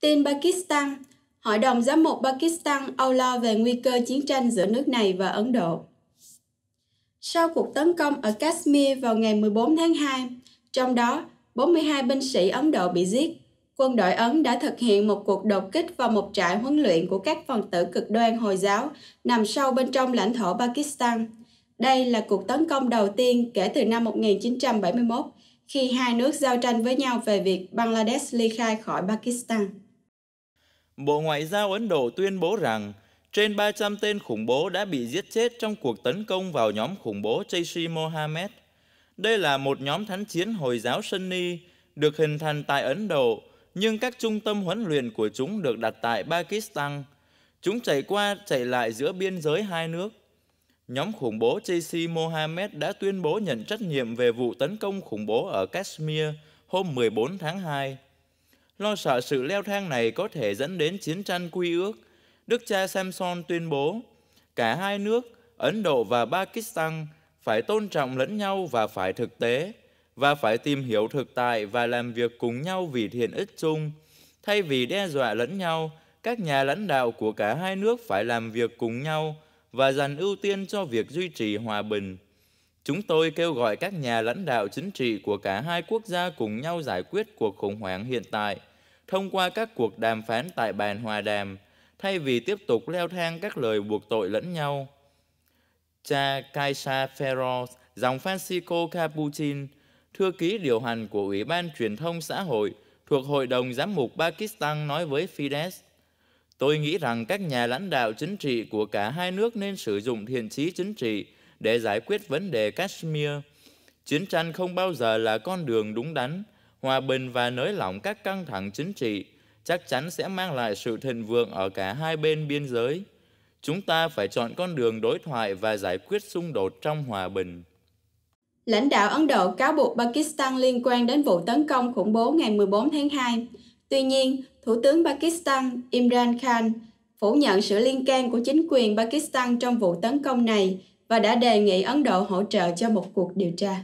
Tin Pakistan Hội đồng giám mục Pakistan âu lo về nguy cơ chiến tranh giữa nước này và Ấn Độ. Sau cuộc tấn công ở Kashmir vào ngày 14 tháng 2, trong đó 42 binh sĩ Ấn Độ bị giết, quân đội Ấn đã thực hiện một cuộc đột kích vào một trại huấn luyện của các phần tử cực đoan Hồi giáo nằm sâu bên trong lãnh thổ Pakistan. Đây là cuộc tấn công đầu tiên kể từ năm 1971, khi hai nước giao tranh với nhau về việc Bangladesh ly khai khỏi Pakistan. Bộ Ngoại giao Ấn Độ tuyên bố rằng trên 300 tên khủng bố đã bị giết chết trong cuộc tấn công vào nhóm khủng bố Jaish Mohammed. Đây là một nhóm thánh chiến Hồi giáo Sunni được hình thành tại Ấn Độ, nhưng các trung tâm huấn luyện của chúng được đặt tại Pakistan. Chúng chạy qua chạy lại giữa biên giới hai nước. Nhóm khủng bố Jaish Mohammed đã tuyên bố nhận trách nhiệm về vụ tấn công khủng bố ở Kashmir hôm 14 tháng 2 lo sợ sự leo thang này có thể dẫn đến chiến tranh quy ước. Đức cha Samson tuyên bố, cả hai nước, Ấn Độ và Pakistan, phải tôn trọng lẫn nhau và phải thực tế, và phải tìm hiểu thực tại và làm việc cùng nhau vì thiện ích chung. Thay vì đe dọa lẫn nhau, các nhà lãnh đạo của cả hai nước phải làm việc cùng nhau và dành ưu tiên cho việc duy trì hòa bình. Chúng tôi kêu gọi các nhà lãnh đạo chính trị của cả hai quốc gia cùng nhau giải quyết cuộc khủng hoảng hiện tại – thông qua các cuộc đàm phán tại bàn hòa đàm, thay vì tiếp tục leo thang các lời buộc tội lẫn nhau. Cha Kaisa Ferro, dòng Francisco Capuchin, thư ký điều hành của Ủy ban Truyền thông Xã hội thuộc Hội đồng Giám mục Pakistan nói với Fidesz, Tôi nghĩ rằng các nhà lãnh đạo chính trị của cả hai nước nên sử dụng thiện trí chính trị để giải quyết vấn đề Kashmir. Chiến tranh không bao giờ là con đường đúng đắn, hòa bình và nới lỏng các căng thẳng chính trị chắc chắn sẽ mang lại sự thịnh vượng ở cả hai bên biên giới. Chúng ta phải chọn con đường đối thoại và giải quyết xung đột trong hòa bình. Lãnh đạo Ấn Độ cáo buộc Pakistan liên quan đến vụ tấn công khủng bố ngày 14 tháng 2. Tuy nhiên, Thủ tướng Pakistan Imran Khan phủ nhận sự liên can của chính quyền Pakistan trong vụ tấn công này và đã đề nghị Ấn Độ hỗ trợ cho một cuộc điều tra.